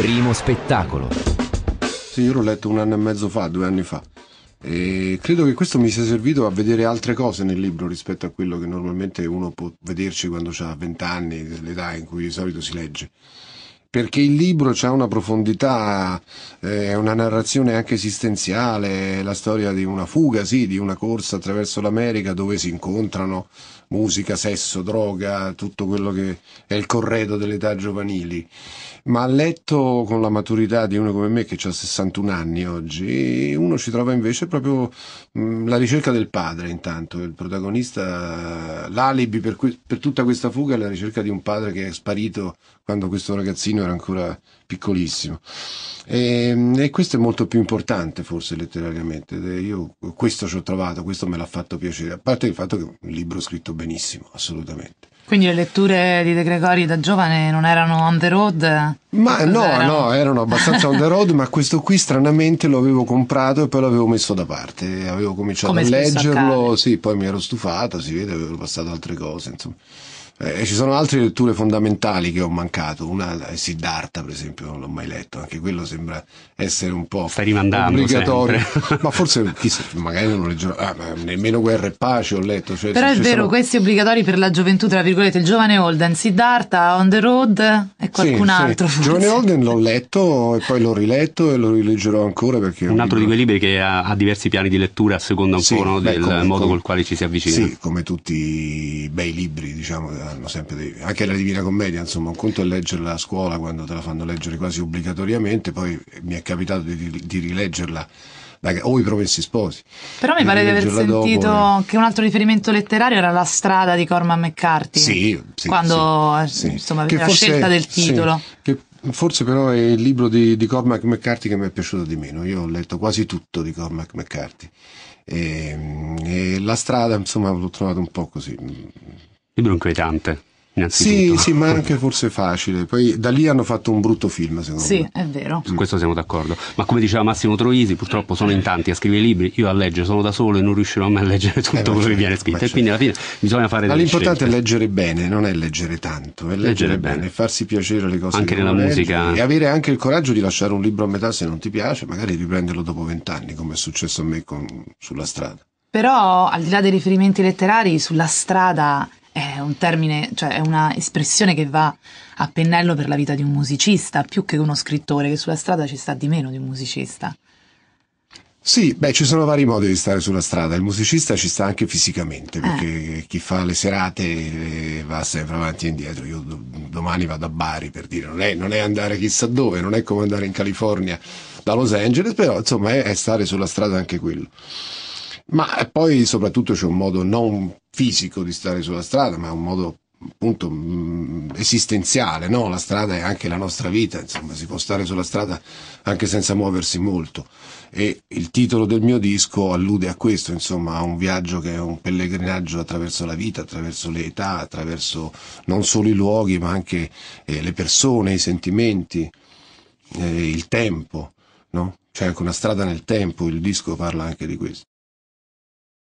Primo spettacolo. Sì, io l'ho letto un anno e mezzo fa, due anni fa. E credo che questo mi sia servito a vedere altre cose nel libro rispetto a quello che normalmente uno può vederci quando ha 20 anni, l'età in cui di solito si legge perché il libro ha una profondità, eh, è una narrazione anche esistenziale, è la storia di una fuga, sì, di una corsa attraverso l'America dove si incontrano musica, sesso, droga, tutto quello che è il corredo dell'età giovanili. Ma letto con la maturità di uno come me che ha 61 anni oggi, uno ci trova invece proprio mh, mm, la ricerca del padre intanto, il protagonista, l'alibi per, per tutta questa fuga è la ricerca di un padre che è sparito quando questo ragazzino bambino era ancora piccolissimo. E, ehm, e, questo è molto più importante forse letterariamente. Io questo ci ho trovato, questo me l'ha fatto piacere, a parte il fatto che è un libro scritto benissimo, assolutamente. Quindi le letture di De Gregori da giovane non erano on the road? Ma no, erano? no, erano abbastanza on the road, ma questo qui stranamente lo avevo comprato e poi l'avevo messo da parte. Avevo cominciato Come a leggerlo, accade. sì, poi mi ero stufato, si vede, avevo passato altre cose, insomma. Eh, ci sono altre letture fondamentali che ho mancato, una è Siddhartha per esempio, non l'ho mai letto, anche quello sembra essere un po' Stai obbligatorio, ma forse chissà, magari non leggerò, ah, nemmeno Guerra e Pace ho letto. Cioè, Però è vero, sono... questi obbligatori per la gioventù, tra virgolette, il giovane Holden, Siddhartha, On the Road e qualcun sì, altro. Sì. Giovane Holden l'ho letto e poi l'ho riletto e lo rileggerò ancora perché... Un altro libro... di quei libri che ha, ha, diversi piani di lettura a seconda un sì, po' no, beh, del come, modo come, col quale ci si avvicina. Sì, come tutti i bei libri, diciamo fanno sempre dei... anche la Divina Commedia, insomma, un conto è leggerla a scuola quando te la fanno leggere quasi obbligatoriamente, poi mi è capitato di, di rileggerla o i promessi sposi. Però mi pare di aver sentito dopo, eh. che un altro riferimento letterario era La strada di Corman McCarthy. Sì, sì quando sì, eh, insomma, sì. la forse, scelta del titolo. Che forse però è il libro di, di Cormac McCarthy che mi è piaciuto di meno. Io ho letto quasi tutto di Cormac McCarthy. E, ehm, e la strada, insomma, l'ho trovato un po' così libro inquietante. Sì, sì, ma anche forse facile. Poi da lì hanno fatto un brutto film, secondo sì, me. Sì, è vero. Su questo siamo d'accordo. Ma come diceva Massimo Troisi, purtroppo sono in tanti a scrivere libri, io a leggere sono da solo e non riuscirò mai a leggere eh, tutto eh, quello che certo, viene scritto. E quindi alla fine certo. bisogna fare ma l'importante scelte. è leggere bene, non è leggere tanto, è leggere, leggere bene, bene, farsi piacere le cose. Anche nella musica. E avere anche il coraggio di lasciare un libro a metà se non ti piace, magari riprenderlo dopo vent'anni, come è successo a me con, sulla strada. Però al di là dei riferimenti letterari, sulla strada è un termine, cioè è una espressione che va a pennello per la vita di un musicista, più che uno scrittore, che sulla strada ci sta di meno di un musicista. Sì, beh, ci sono vari modi di stare sulla strada. Il musicista ci sta anche fisicamente, eh. perché chi fa le serate eh, va sempre avanti e indietro. Io domani vado a Bari per dire, non è, non è andare chissà dove, non è come andare in California da Los Angeles, però insomma è, è stare sulla strada anche quello. Ma eh, poi soprattutto c'è un modo non fisico di stare sulla strada, ma un modo appunto mm, esistenziale, no? La strada è anche la nostra vita, insomma, si può stare sulla strada anche senza muoversi molto. E il titolo del mio disco allude a questo, insomma, a un viaggio che è un pellegrinaggio attraverso la vita, attraverso le età, attraverso non solo i luoghi, ma anche eh, le persone, i sentimenti, eh, il tempo, no? C'è anche una strada nel tempo, il disco parla anche di questo.